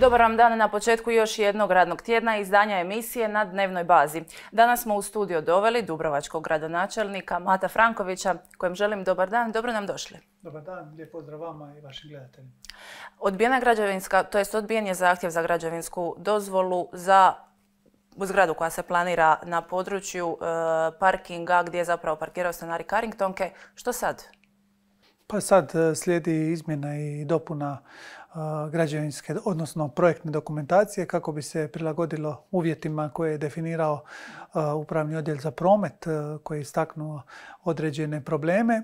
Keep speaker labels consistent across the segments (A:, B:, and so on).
A: Dobar vam dan na početku još jednog radnog tjedna izdanja emisije na dnevnoj bazi. Danas smo u studio doveli Dubrovačkog gradonačelnika Mata Frankovića, kojem želim dobar dan. Dobro nam došli.
B: Dobar dan, lijep pozdrav vama i vašim gledateljima.
A: Odbijena građevinska, to jest odbijen je zahtjev za građevinsku dozvolu za zgradu koja se planira na području e, parkinga gdje je zapravo parkirao stanari Carringtonke. Što sad?
B: Pa sad e, slijedi izmjena i dopuna građevinske, odnosno projektne dokumentacije kako bi se prilagodilo uvjetima koje je definirao upravni odjel za promet koji je istaknuo određene probleme.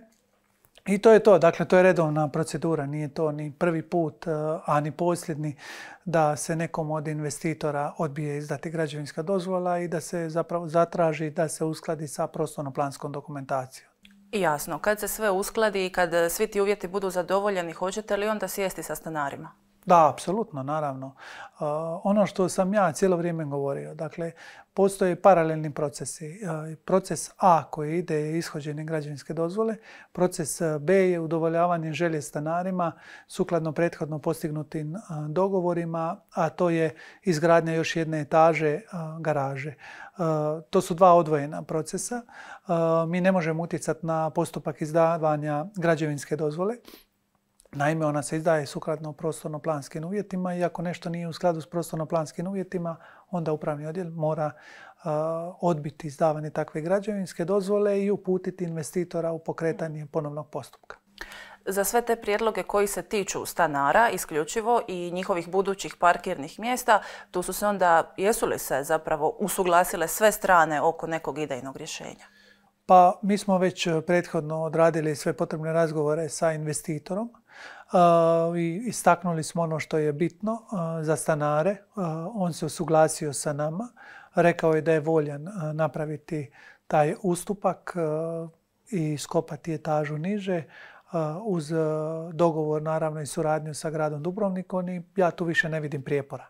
B: I to je to, dakle to je redovna procedura, nije to ni prvi put, a ni posljedni da se nekom od investitora odbije izdati građevinska dozvola i da se zapravo zatraži da se uskladi sa prostorno-planskom dokumentacijom.
A: Jasno, kad se sve uskladi i kad e, svi ti uvjeti budu zadovoljeni, hoćete li onda sjesti sa stanarima?
B: Da, apsolutno, naravno. Uh, ono što sam ja cijelo vrijeme govorio, dakle, postoje paralelni procesi. Uh, proces A koji ide je ishođenje građevinske dozvole, proces uh, B je udovoljavanje želje stanarima sukladno prethodno postignutim dogovorima, a to je izgradnja još jedne etaže garaže. To su dva odvojena procesa. Mi ne možemo utjecati na postupak izdavanja građevinske dozvole. Naime, ona se izdaje sukladno prostorno-planskim uvjetima i ako nešto nije u skladu s prostorno-planskim uvjetima, onda upravni odjel mora odbiti izdavanje takve građevinske dozvole i uputiti investitora u pokretanje ponovnog postupka.
A: Za sve te prijedloge koji se tiču stanara isključivo i njihovih budućih parkirnih mjesta, tu su se onda, jesu li se zapravo usuglasile sve strane oko nekog idejnog rješenja?
B: Pa mi smo već prethodno odradili sve potrebne razgovore sa investitorom Uh, i istaknuli smo ono što je bitno uh, za stanare. Uh, on se usuglasio sa nama, rekao je da je voljan napraviti taj ustupak i skopati etažu niže uz dogovor naravno i suradnju sa gradom Dubrovnikom i ja tu više ne vidim prijepora.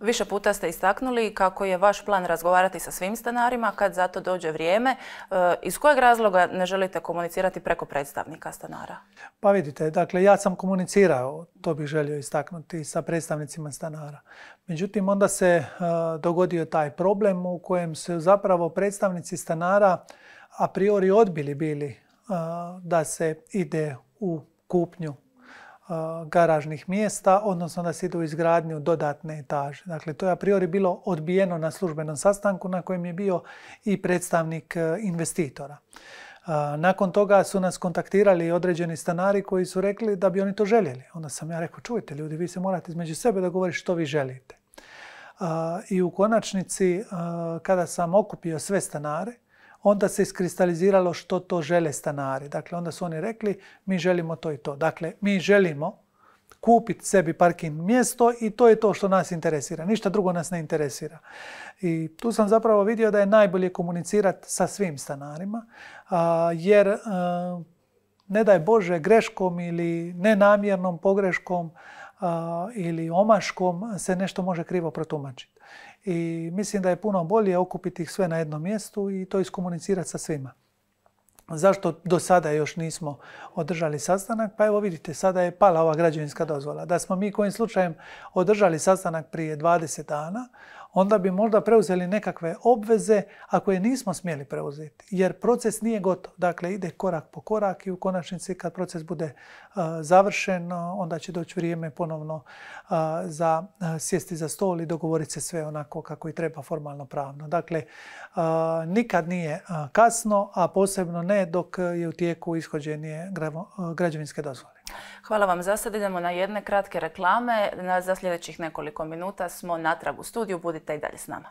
A: Više puta ste istaknuli kako je vaš plan razgovarati sa svim stanarima kad za to dođe vrijeme. E, iz kojeg razloga ne želite komunicirati preko predstavnika stanara?
B: Pa vidite, dakle ja sam komunicirao, to bih želio istaknuti, sa predstavnicima stanara. Međutim, onda se e, dogodio taj problem u kojem su zapravo predstavnici stanara a priori odbili bili e, da se ide u kupnju garažnih mjesta, odnosno da se ide u izgradnju dodatne etaže. Dakle, to je a priori bilo odbijeno na službenom sastanku na kojem je bio i predstavnik e, investitora. Nakon toga su nas kontaktirali određeni stanari koji su rekli da bi oni to željeli. Onda sam ja rekao, čujte ljudi, vi se morate između sebe govori što vi želite. I u konačnici, kada sam okupio sve stanare, onda se iskristaliziralo što to žele stanari. Dakle, onda su oni rekli mi želimo to i to. Dakle, mi želimo kupiti sebi parking mjesto i to je to što nas interesira. Ništa drugo nas ne interesira. I tu sam zapravo vidio da je najbolje komunicirati sa svim stanarima, jer e, ne daj Bože greškom ili nenamjernom pogreškom ili omaškom se nešto može krivo protumačiti i mislim da je puno bolje okupiti ih sve na jednom mjestu i to iskomunicirati sa svima. Zašto do sada još nismo održali sastanak? Pa evo vidite, sada je pala ova građevinska dozvola. Da smo mi kojim slučajem održali sastanak prije 20 dana, onda bi možda preuzeli nekakve obveze, a koje nismo smjeli preuzeti, jer proces nije gotov. Dakle, ide korak po korak i u konačnici kad proces bude završen, onda će doći vrijeme ponovno za sjesti za stol i dogovoriti se sve onako kako i treba formalno pravno. Dakle, nikad nije kasno, a posebno ne dok je u tijeku ishođenje građevinske dozvole.
A: Hvala vam za sad. Idemo na jedne kratke reklame. Za sljedećih nekoliko minuta smo natrag u studiju. Budite i dalje s nama.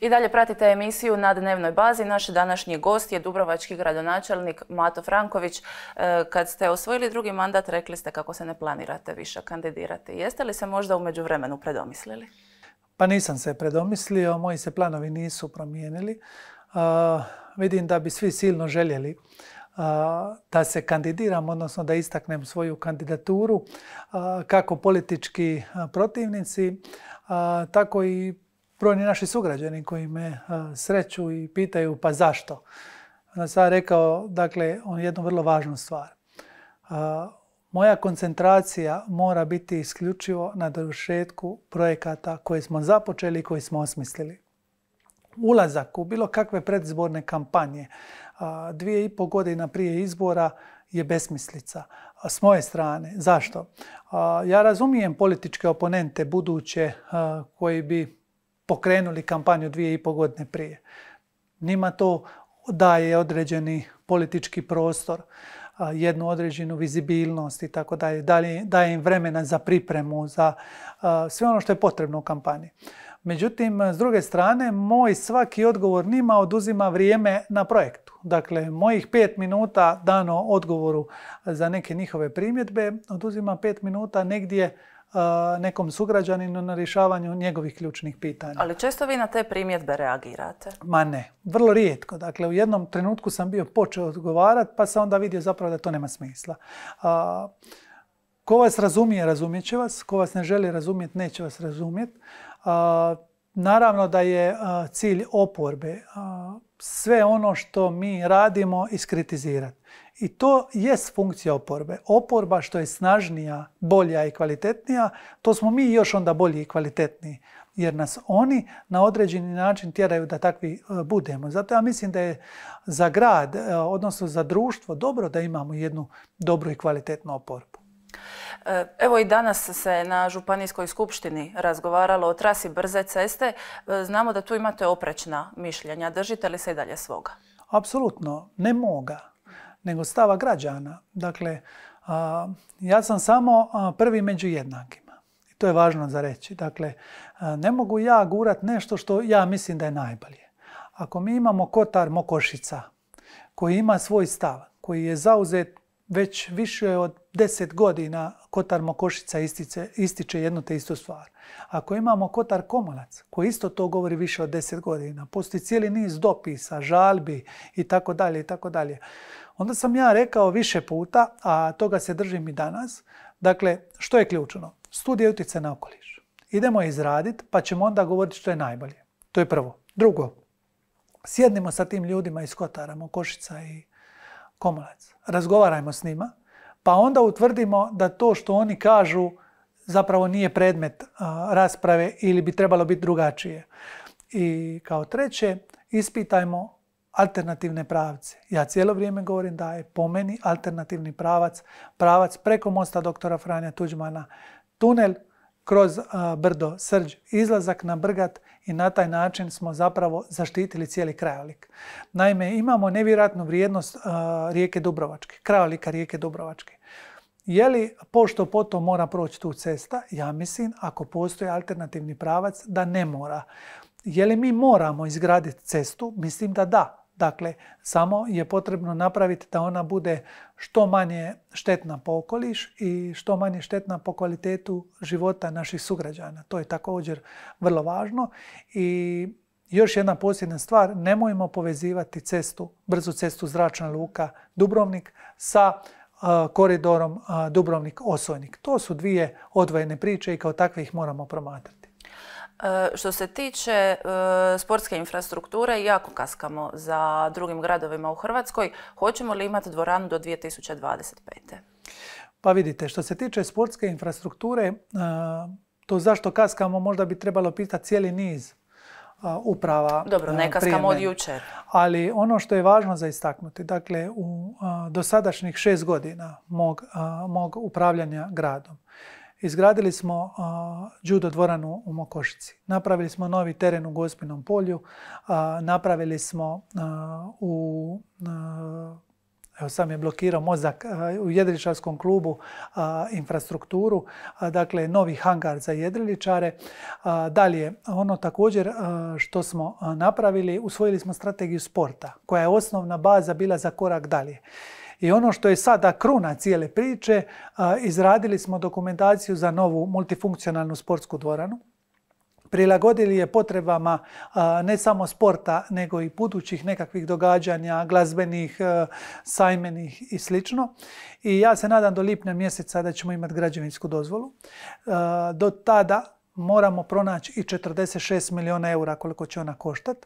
A: I dalje pratite emisiju na dnevnoj bazi. Naš današnji gost je Dubrovački gradonačelnik Mato Franković. E, kad ste osvojili drugi mandat, rekli ste kako se ne planirate više kandidirati. Jeste li se možda u međuvremenu predomislili?
B: Pa nisam se predomislio, moji se planovi nisu promijenili vidim da bi svi silno željeli da se kandidiram, odnosno da istaknem svoju kandidaturu kako politički protivnici, tako i brojni naši sugrađani koji me sreću i pitaju pa zašto. Onda sam rekao, dakle, on jednu vrlo važnu stvar. Moja koncentracija mora biti isključivo na dovršetku projekata koje smo započeli i koje smo osmislili ulazak u bilo kakve predizborne kampanje dvije i pol godina prije izbora je besmislica s moje strane. Zašto? Ja razumijem političke oponente buduće koji bi pokrenuli kampanju dvije i pol godine prije. Njima to daje određeni politički prostor, jednu određenu vizibilnost i tako dalje. Daje im vremena za pripremu, za sve ono što je potrebno u kampanji. Međutim, s druge strane, moj svaki odgovor njima oduzima vrijeme na projektu. Dakle, mojih pet minuta dano odgovoru za neke njihove primjedbe oduzima pet minuta negdje e, nekom sugrađaninu na rješavanju njegovih ključnih pitanja.
A: Ali često vi na te primjedbe reagirate?
B: Ma ne, vrlo rijetko. Dakle, u jednom trenutku sam bio počeo odgovarati, pa sam onda vidio zapravo da to nema smisla. Ko vas razumije, razumjeti će vas. Ko vas ne želi razumjeti, neće vas razumjeti. Naravno da je cilj oporbe sve ono što mi radimo iskritizirati. I to jest funkcija oporbe. Oporba što je snažnija, bolja i kvalitetnija, to smo mi još onda bolji i kvalitetniji. Jer nas oni na određeni način tjeraju da takvi e, budemo. Zato ja mislim da je za grad, e, odnosno za društvo, dobro da imamo jednu dobru i kvalitetnu oporbu.
A: E, evo i danas se na Županijskoj skupštini razgovaralo o trasi brze ceste. E, znamo da tu imate oprečna mišljenja. Držite li se i dalje svoga?
B: Apsolutno, ne moga, nego stava građana. Dakle, ja sam samo prvi među jednakima. I to je važno za reći. Dakle, ne mogu ja gurat nešto što ja mislim da je najbolje. Ako mi imamo kotar Mokošica koji ima svoj stav, koji je zauzet već više od deset godina Kotar Mokošica ističe jednu te istu stvar. Ako imamo Kotar Komolac, koji isto to govori više od deset godina, postoji cijeli niz dopisa, žalbi i tako dalje i tako dalje. Onda sam ja rekao više puta, a toga se držim i danas, dakle, što je ključno? Studija utjeca na okoliš. Idemo izraditi, pa ćemo onda govoriti što je najbolje. To je prvo. Drugo, sjednimo sa tim ljudima iz Kotara, Mokošica i Komolac. Razgovarajmo s njima pa onda utvrdimo da to što oni kažu zapravo nije predmet rasprave ili bi trebalo biti drugačije. I kao treće, ispitajmo alternativne pravce. Ja cijelo vrijeme govorim da je po meni alternativni pravac, pravac preko mosta doktora Franja Tuđmana, tunel kroz brdo Srđ, izlazak na brgat i na taj način smo zapravo zaštitili cijeli krajolik. Naime, imamo nevjerojatnu vrijednost rijeke Dubrovačke, krajolika rijeke Dubrovačke. Je li pošto poto mora proći tu cesta? Ja mislim, ako postoji alternativni pravac, da ne mora. Je li mi moramo izgraditi cestu? Mislim da da. Dakle, samo je potrebno napraviti da ona bude što manje štetna po okoliš i što manje štetna po kvalitetu života naših sugrađana. To je također vrlo važno i još jedna posljedna stvar, nemojmo povezivati cestu, brzu cestu Zračna luka Dubrovnik sa e, koridorom e, Dubrovnik-Osojnik. To su dvije odvojene priče i kao takve ih moramo promatrati.
A: E, što se tiče e, sportske infrastrukture, jako kaskamo za drugim gradovima u Hrvatskoj. Hoćemo li imati dvoranu do 2025.
B: Pa vidite, što se tiče sportske infrastrukture, e, to zašto kaskamo možda bi trebalo pitati cijeli niz uprava. Dobro, ne kaskamo od jučer. Ali ono što je važno za istaknuti, dakle u dosadašnjih šest godina mog upravljanja gradom, Izgradili smo judo dvoranu u Mokošici. Napravili smo novi teren u Gospinom polju. Napravili smo u evo sam je blokirao mozak u jedriličarskom klubu infrastrukturu, dakle novi hangar za jedriličare. dalje, ono također što smo napravili, usvojili smo strategiju sporta koja je osnovna baza bila za korak dalje. I ono što je sada kruna cijele priče, izradili smo dokumentaciju za novu multifunkcionalnu sportsku dvoranu prilagodili je potrebama ne samo sporta, nego i budućih nekakvih događanja, glazbenih, e, sajmenih i sl. I ja se nadam do lipnja mjeseca da ćemo imati građevinsku dozvolu. E, do tada moramo pronaći i 46 milijuna eura koliko će ona koštat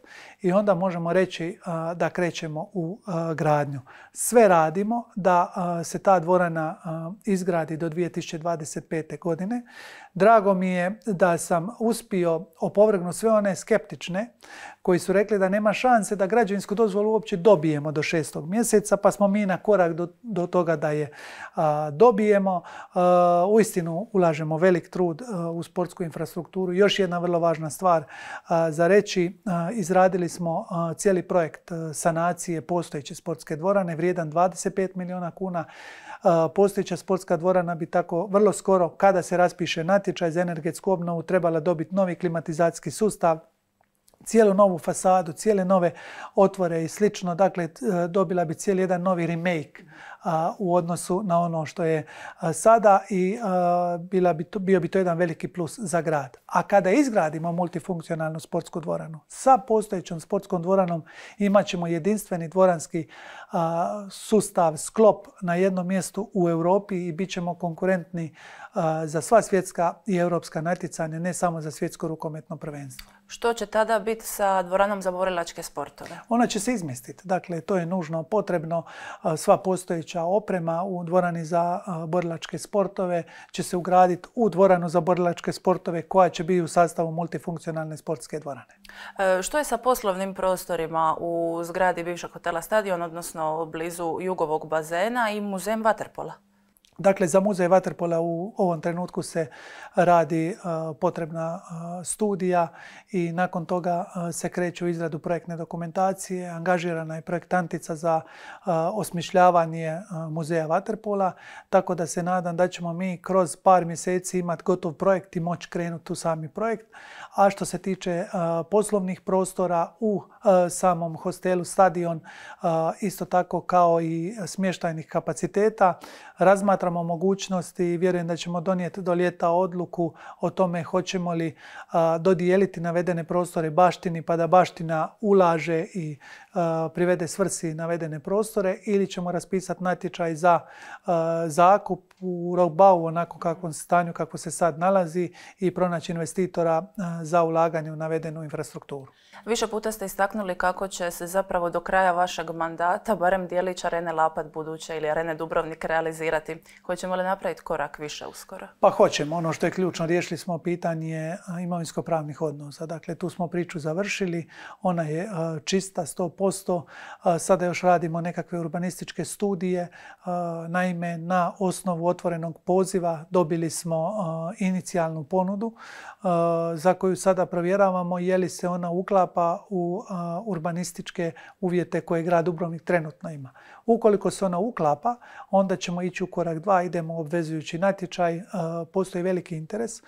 B: i onda možemo reći da krećemo u gradnju. Sve radimo da se ta dvorana izgradi do 2025. godine. Drago mi je da sam uspio opovrgnuti sve one skeptične koji su rekli da nema šanse da građevinsku dozvolu uopće dobijemo do šestog mjeseca, pa smo mi na korak do, toga da je dobijemo. U uistinu ulažemo velik trud u sportsku infrastrukturu. Još jedna vrlo važna stvar za reći, izradili smo cijeli projekt sanacije postojeće sportske dvorane, vrijedan 25 milijuna kuna. Postojeća sportska dvorana bi tako vrlo skoro, kada se raspiše natječaj za energetsku obnovu, trebala dobiti novi klimatizacijski sustav, cijelu novu fasadu, cijele nove otvore i slično. Dakle, e, dobila bi cijeli jedan novi remake u odnosu na ono što je sada i bi bio bi to jedan veliki plus za grad. A kada izgradimo multifunkcionalnu sportsku dvoranu sa postojećom sportskom dvoranom imat ćemo jedinstveni dvoranski sustav, sklop na jednom mjestu u Europi i bit ćemo konkurentni za sva svjetska i europska natjecanja, ne samo za svjetsko rukometno prvenstvo.
A: Što će tada biti sa dvoranom za borilačke sportove?
B: Ona će se izmjestiti. Dakle, to je nužno potrebno. Sva postojeća oprema u dvorani za borilačke sportove će se ugraditi u dvoranu za borilačke sportove koja će biti u sastavu multifunkcionalne sportske dvorane.
A: E, što je sa poslovnim prostorima u zgradi bivšeg hotela Stadion, odnosno blizu jugovog bazena i muzejem Vaterpola?
B: Dakle, za muzej Vaterpola u ovom trenutku se eh, radi eh, potrebna eh, studija i nakon toga se kreću u izradu projektne dokumentacije. Angažirana je projektantica za osmišljavanje muzeja Vaterpola, tako da se nadam da ćemo mi kroz par mjeseci imati gotov projekt i moći krenuti u sami projekt. A što se tiče poslovnih prostora u E, samom hostelu stadion, e, isto tako kao i smještajnih kapaciteta. Razmatramo mogućnosti i vjerujem da ćemo donijeti do ljeta odluku o tome hoćemo li e, dodijeliti navedene prostore baštini pa da baština ulaže i privede svrsi navedene prostore ili ćemo raspisati natječaj za zakup u Rokbau onako kakvom stanju kako se sad nalazi i pronaći investitora za ulaganje u navedenu infrastrukturu.
A: Više puta ste istaknuli kako će se zapravo do kraja vašeg mandata, barem dijelić Arene Lapad buduće ili Arene Dubrovnik realizirati. Hoćemo li napraviti korak više uskoro?
B: Pa hoćemo. Ono što je ključno, riješili smo pitanje imovinsko-pravnih odnosa. Dakle, tu smo priču završili. Ona je čista 100% Sada još radimo nekakve urbanističke studije. Naime, na osnovu otvorenog poziva dobili smo inicijalnu ponudu za koju sada provjeravamo je li se ona uklapa u urbanističke uvjete koje grad Dubrovnik trenutno ima. Ukoliko se ona uklapa, onda ćemo ići u korak dva, idemo u obvezujući natječaj, e, postoji veliki interes. E,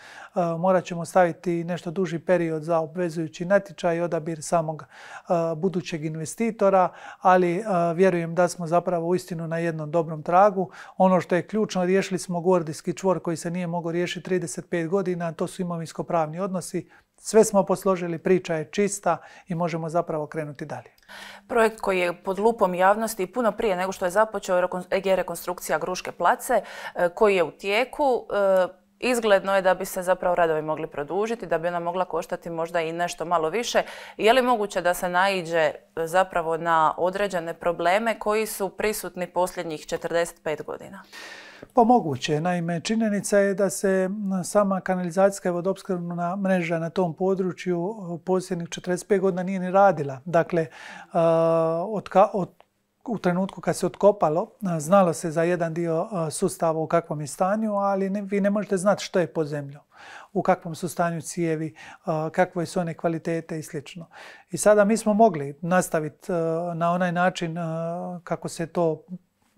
B: morat ćemo staviti nešto duži period za obvezujući natječaj i odabir samog e, budućeg investitora, ali vjerujem da smo zapravo uistinu na jednom dobrom tragu. Ono što je ključno, riješili smo gordijski čvor koji se nije mogao riješiti 35 godina, to su imovinsko-pravni odnosi, sve smo posložili, priča je čista i možemo zapravo krenuti dalje.
A: Projekt koji je pod lupom javnosti puno prije nego što je započeo je rekonstrukcija Gruške place e, koji je u tijeku. E, izgledno je da bi se zapravo radovi mogli produžiti, da bi ona mogla koštati možda i nešto malo više. Je li moguće da se naiđe e, zapravo na određene probleme koji su prisutni posljednjih 45 godina?
B: Pa moguće. Naime, činjenica je da se sama kanalizacijska i mreža na tom području e, posljednjih 45 godina nije ni radila. Dakle, e, od, u trenutku kad se otkopalo, e, znalo se za jedan dio sustava u kakvom je stanju, ali vi ne možete znati što je pod zemljom, u kakvom su stanju cijevi, kakve su one kvalitete i sl. I sada mi smo mogli nastaviti na onaj način kako se to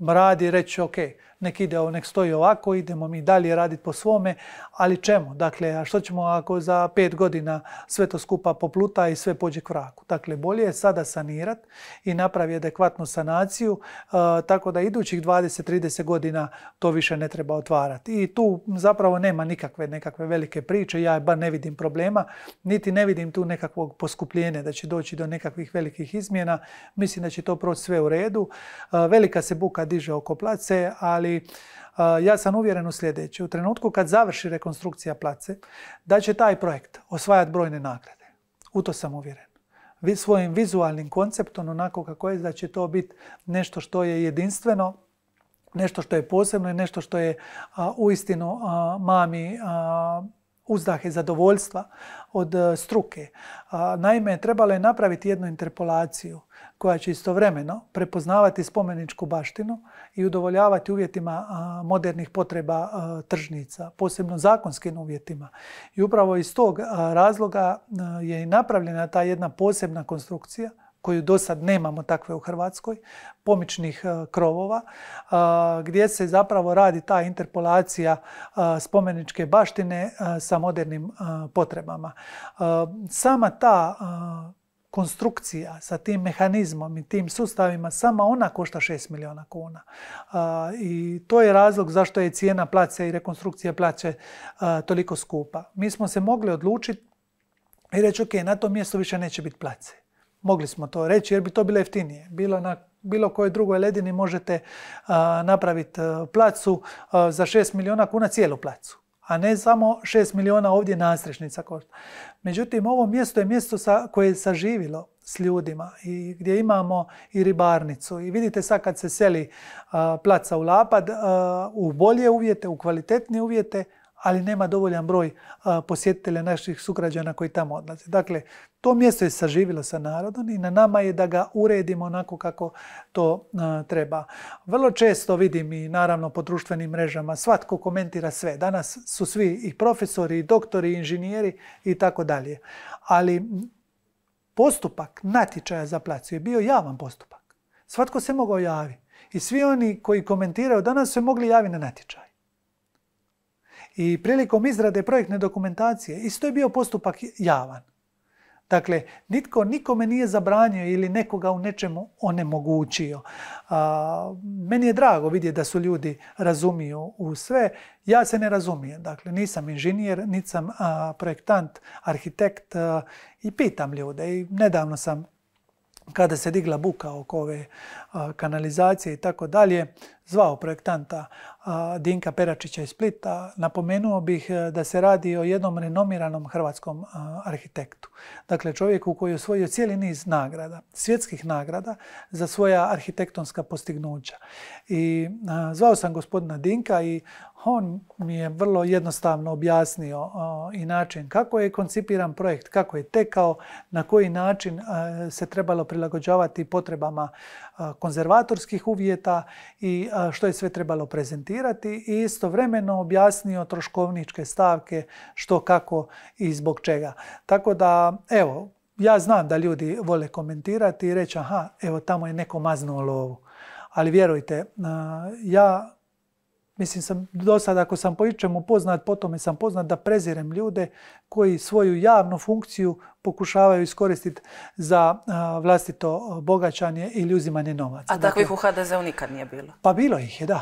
B: radi reći ok, nek ide, nek stoji ovako, idemo mi dalje raditi po svome, ali čemu? Dakle, a što ćemo ako za pet godina sve to skupa popluta i sve pođe k vraku? Dakle, bolje je sada sanirati i napravi adekvatnu sanaciju, eh, tako da idućih 20-30 godina to više ne treba otvarati. I tu zapravo nema nikakve nekakve velike priče, ja bar ne vidim problema, niti ne vidim tu nekakvog poskupljenja da će doći do nekakvih velikih izmjena. Mislim da će to proći sve u redu. Eh, velika se buka diže oko place, ali ja sam uvjeren u sljedeće. U trenutku kad završi rekonstrukcija place, da će taj projekt osvajati brojne nagrade. U to sam uvjeren. Svojim vizualnim konceptom, onako kako je, da će to biti nešto što je jedinstveno, nešto što je posebno i nešto što je uistinu mami uzdahe zadovoljstva od e, struke. Naime, trebalo je napraviti jednu interpolaciju koja će istovremeno prepoznavati spomeničku baštinu i udovoljavati uvjetima modernih potreba tržnica, posebno zakonskim uvjetima. I upravo iz tog razloga je i napravljena ta jedna posebna konstrukcija koju do sad nemamo takve u Hrvatskoj, pomičnih e, krovova, e, gdje se zapravo radi ta interpolacija e, spomeničke baštine sa modernim potrebama. Sama ta konstrukcija sa tim mehanizmom i tim sustavima, sama ona košta 6 milijuna kuna. I to je razlog zašto je cijena place i rekonstrukcija plaće toliko skupa. Mi smo se mogli odlučiti i reći ok, na to mjesto više neće biti place. Mogli smo to reći jer bi to bilo jeftinije. Bilo na bilo kojoj drugoj ledini možete napraviti placu za 6 milijuna kuna cijelu placu a ne samo 6 milijuna ovdje nastrešnica košta. Međutim, ovo mjesto je mjesto koje je saživilo s ljudima i gdje imamo i ribarnicu. I vidite sad kad se seli placa u Lapad, u bolje uvjete, u kvalitetnije uvjete, ali nema dovoljan broj posjetitelja naših sugrađana koji tamo odlaze. Dakle, to mjesto je saživilo sa narodom i na nama je da ga uredimo onako kako to treba. Vrlo često vidim i naravno po društvenim mrežama svatko komentira sve. Danas su svi i profesori, i doktori, i inženjeri i tako dalje. Ali postupak natječaja za placu je bio javan postupak. Svatko se mogao javiti. I svi oni koji komentiraju danas su mogli javiti na natječaj i prilikom izrade projektne dokumentacije isto je bio postupak javan. Dakle, nitko nikome nije zabranio ili nekoga u nečemu onemogućio. A, meni je drago vidjeti da su ljudi razumiju u sve. Ja se ne razumijem. Dakle, nisam inženjer, nisam projektant, arhitekt i pitam ljude. I nedavno sam, kada se digla buka oko ove kanalizacije i tako dalje, zvao projektanta Dinka Peračića iz Splita, napomenuo bih e, da se radi o jednom renomiranom hrvatskom arhitektu. Dakle, čovjeku koji je osvojio cijeli niz nagrada, svjetskih nagrada za svoja arhitektonska postignuća. I zvao sam gospodina Dinka i on mi je vrlo jednostavno objasnio i način kako je koncipiran projekt, kako je tekao, na koji način se trebalo prilagođavati potrebama konzervatorskih uvjeta i što je sve trebalo prezentirati i istovremeno objasnio troškovničke stavke što, kako i zbog čega. Tako da, evo, ja znam da ljudi vole komentirati i reći aha, evo tamo je neko maznuo lovu. Ali vjerujte, ja Mislim, sam, do sada ako sam po ičemu poznat, po tome sam poznat da prezirem ljude koji svoju javnu funkciju pokušavaju iskoristiti za vlastito bogaćanje ili uzimanje novaca. A takvih
A: dakle, u HDZ-u nikad nije bilo?
B: Pa bilo ih je, da.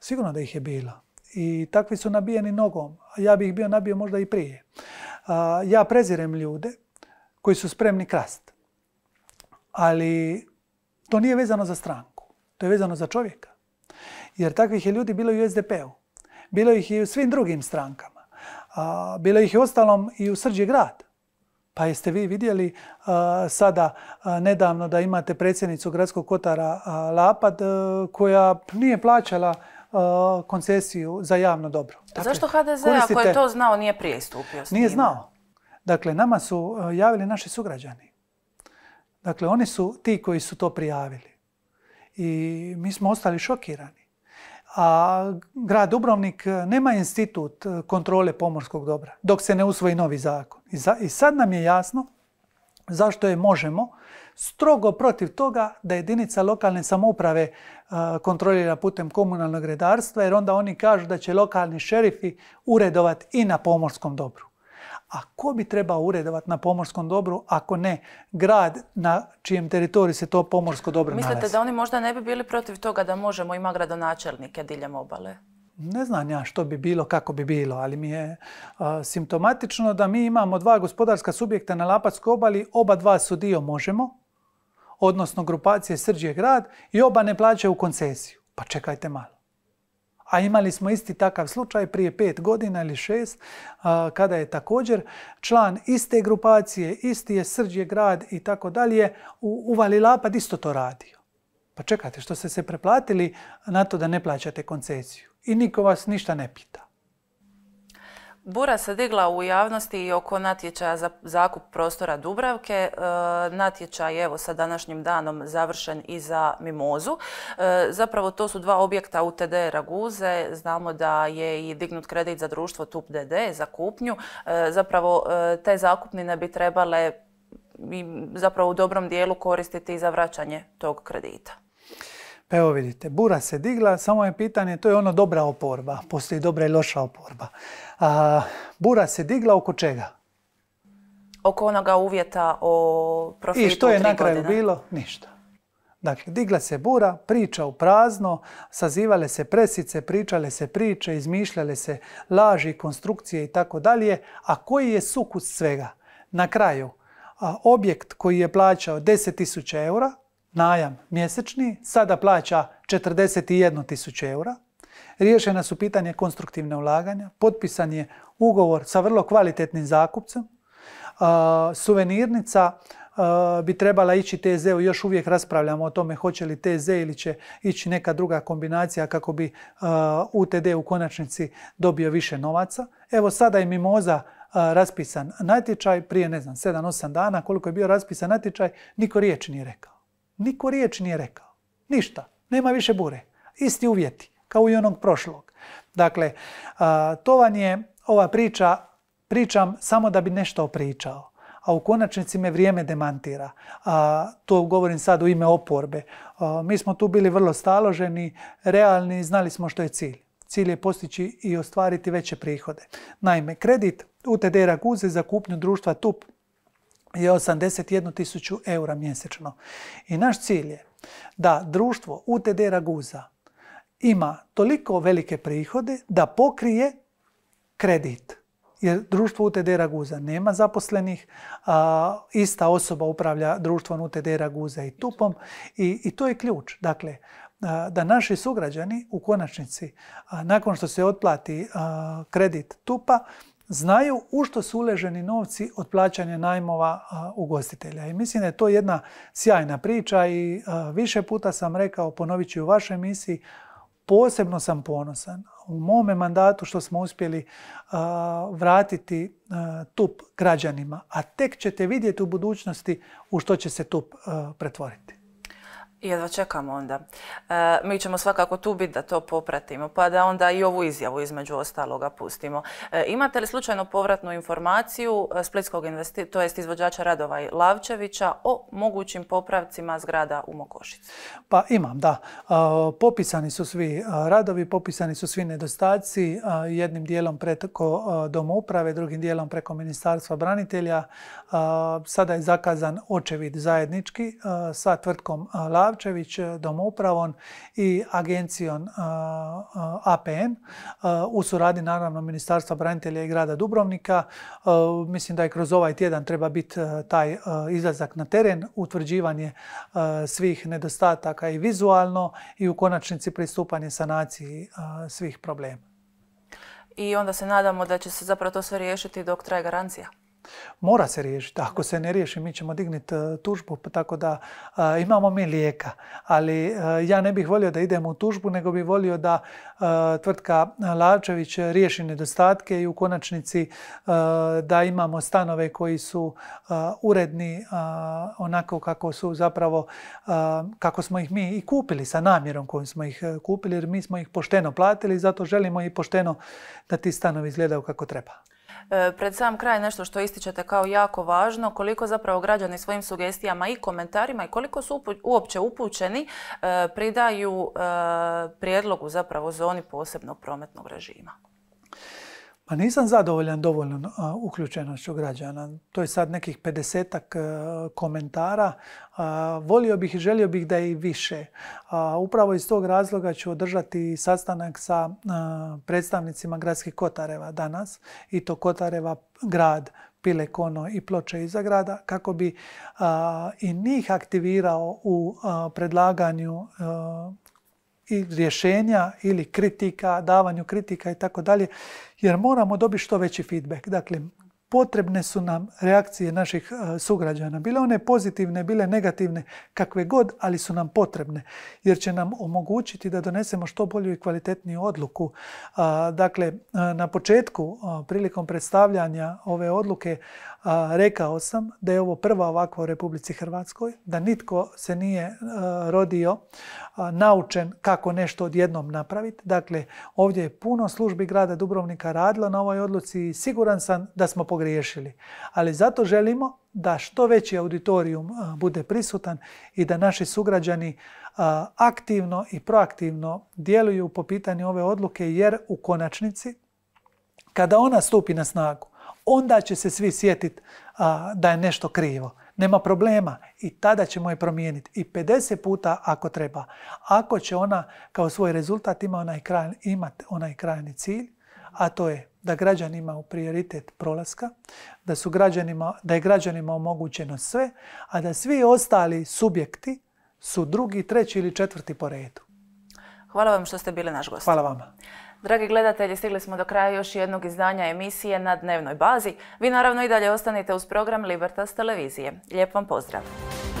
B: Sigurno da ih je bilo. I takvi su nabijeni nogom. Ja bih ih bio nabio možda i prije. ja prezirem ljude koji su spremni krast. Ali to nije vezano za stranku. To je vezano za čovjeka jer takvih je ljudi bilo i u SDP-u. Bilo ih i u svim drugim strankama. Bilo ih je ostalom i u Srđi grad. Pa jeste vi vidjeli sada nedavno da imate predsjednicu Gradskog kotara Lapad e, koja nije plaćala e, koncesiju za javno dobro. Dakle, zašto HDZ, ako je to
A: znao, nije prije Nije
B: znao. Dakle, nama su e, javili naši sugrađani. Dakle, oni su ti koji su to prijavili. I mi smo ostali šokirani a grad Dubrovnik e, nema institut e, kontrole pomorskog dobra dok se ne usvoji novi zakon. I sad nam je jasno zašto je možemo strogo protiv toga da jedinica lokalne samouprave e, kontrolira putem komunalnog redarstva jer onda oni kažu da će lokalni šerifi uredovati i na pomorskom dobru. A ko bi trebao uredovati na pomorskom dobru ako ne grad na čijem teritoriju se to pomorsko dobro Mislite nalazi? Mislite
A: da oni možda ne bi bili protiv toga da možemo ima gradonačelnike diljem obale?
B: Ne znam ja što bi bilo, kako bi bilo, ali mi je simptomatično da mi imamo dva gospodarska subjekta na Lapatskoj obali, oba dva su dio Možemo, odnosno grupacije Srđe grad i oba ne plaćaju koncesiju. Pa čekajte malo. A imali smo isti takav slučaj prije pet godina ili šest, kada je također član iste grupacije, isti je Srđje grad i tako dalje, u Valilapad isto to radio. Pa čekajte, što ste se preplatili na to da ne plaćate koncesiju i niko vas ništa ne pita.
A: Bura se digla u javnosti i oko natječaja za zakup prostora Dubravke. E, natječaj je evo sa današnjim danom završen i za Mimozu. E, zapravo to su dva objekta u TD Raguze. Znamo da je i dignut kredit za društvo TUP za kupnju. E, zapravo te zakupnine bi trebale zapravo u dobrom dijelu koristiti i za vraćanje tog kredita.
B: Pa evo vidite, bura se digla, samo je pitanje, to je ono dobra oporba, postoji dobra i loša oporba. bura se digla oko čega?
A: Oko onoga uvjeta o profitu I što je na kraju
B: bilo? Ništa. Dakle, digla se bura, priča u prazno, sazivale se presice, pričale se priče, izmišljale se laži, konstrukcije i tako dalje. A koji je sukus svega? Na kraju, objekt koji je plaćao 10.000 eura, najam mjesečni, sada plaća 41.000 eura. Riješena su pitanje konstruktivne ulaganja, potpisan je ugovor sa vrlo kvalitetnim zakupcem, suvenirnica bi trebala ići tz još uvijek raspravljamo o tome hoće li TZ ili će ići neka druga kombinacija kako bi UTD u konačnici dobio više novaca. Evo sada je Mimoza raspisan natječaj, prije ne znam 7-8 dana koliko je bio raspisan natječaj, niko riječ nije rekao. Niko riječ nije rekao. Ništa. Nema više bure. Isti uvjeti, kao i onog prošlog. Dakle, to vam je ova priča, pričam samo da bi nešto opričao. A u konačnici me vrijeme demantira. A, to govorim sad u ime oporbe. mi smo tu bili vrlo staloženi, realni i znali smo što je cilj. Cilj je postići i ostvariti veće prihode. Naime, kredit UTD Raguze za kupnju društva TUP je 81 tisuću eura mjesečno. I naš cilj je da društvo UTD Raguza ima toliko velike prihode da pokrije kredit. Jer društvo UTD Raguza nema zaposlenih, a, ista osoba upravlja društvom UTD Raguza i Tupom i, i to je ključ. Dakle, da naši sugrađani u konačnici, nakon što se otplati kredit tupa, znaju u što su uleženi novci od plaćanja najmova ugostitelja. I mislim da je to jedna sjajna priča i više puta sam rekao, ponovit ću u vašoj emisiji, posebno sam ponosan u mome mandatu što smo uspjeli vratiti tup građanima, a tek ćete vidjeti u budućnosti u što će se tup pretvoriti.
A: Jedva čekamo onda. E, mi ćemo svakako tu biti da to popratimo, pa da onda i ovu izjavu između ostaloga pustimo. E, imate li slučajno povratnu informaciju e, splitskog investi to jest izvođača radova i Lavčevića o mogućim popravcima zgrada u Mokošici?
B: Pa imam, da. Popisani su svi radovi, popisani su svi nedostaci, jednim dijelom preko Doma uprave, drugim dijelom preko Ministarstva branitelja. Sada je zakazan očevid zajednički sa tvrtkom Lavčevića Savčević, e, domoupravom i agencijom e, e, APN u suradnji naravno Ministarstva branitelja i grada Dubrovnika. Mislim da je kroz ovaj tjedan treba biti taj izlazak na teren, utvrđivanje svih nedostataka i vizualno i u konačnici pristupanje sanaciji svih problema.
A: I onda se nadamo da će se zapravo to sve riješiti dok traje garancija.
B: Mora se riješiti. Ako se ne riješi, mi ćemo dignuti e, tužbu, pa tako da e, imamo mi lijeka. Ali e, ja ne bih volio da idemo u tužbu, nego bih volio da tvrtka Lavčević riješi nedostatke i u konačnici da imamo stanove koji su uredni onako kako su zapravo, kako smo ih mi i kupili sa namjerom kojim smo ih kupili, jer mi smo ih pošteno platili i zato želimo i pošteno da ti stanovi izgledaju kako treba.
A: E, pred sam kraj nešto što ističete kao jako važno, koliko zapravo građani svojim sugestijama i komentarima i koliko su uopće upućeni e, pridaju e, prijedlogu zapravo zoni posebnog prometnog režima.
B: Pa nisam zadovoljan dovoljno uključenošću građana. To je sad nekih 50 e, komentara. Volio bih i želio bih da je i više. Upravo iz tog razloga ću održati sastanak sa e, predstavnicima gradskih Kotareva danas i to Kotareva grad, Pile Kono i Ploče iza grada kako bi i njih aktivirao u predlaganju e, i rješenja ili kritika, davanju kritika i tako dalje, jer moramo dobiti što veći feedback. Dakle, potrebne su nam reakcije naših e, sugrađana. Bile one pozitivne, bile negativne, kakve god, ali su nam potrebne. Jer će nam omogućiti da donesemo što bolju i kvalitetniju odluku. E, dakle, e, na početku, prilikom predstavljanja ove odluke, rekao sam da je ovo prva ovakva u Republici Hrvatskoj, da nitko se nije e, rodio naučen kako nešto odjednom napraviti. Dakle, ovdje je puno službi grada Dubrovnika radilo na ovoj odluci i siguran sam da smo pogriješili. Ali zato želimo da što veći auditorijum e, bude prisutan i da naši sugrađani e, aktivno i proaktivno djeluju po pitanju ove odluke jer u konačnici kada ona stupi na snagu onda će se svi sjetiti da je nešto krivo. Nema problema i tada ćemo je promijeniti i 50 puta ako treba. Ako će ona kao svoj rezultat ima onaj kraj, imati onaj krajni cilj, a to je da građanima u prioritet prolaska, da, su građanima, da je građanima omogućeno sve, a da svi ostali subjekti su drugi, treći ili četvrti po redu.
A: Hvala vam što ste bili naš gost. Hvala vama. Dragi gledatelji, stigli smo do kraja još jednog izdanja emisije na dnevnoj bazi. Vi naravno i dalje ostanite uz program Libertas televizije. Lijep vam pozdrav!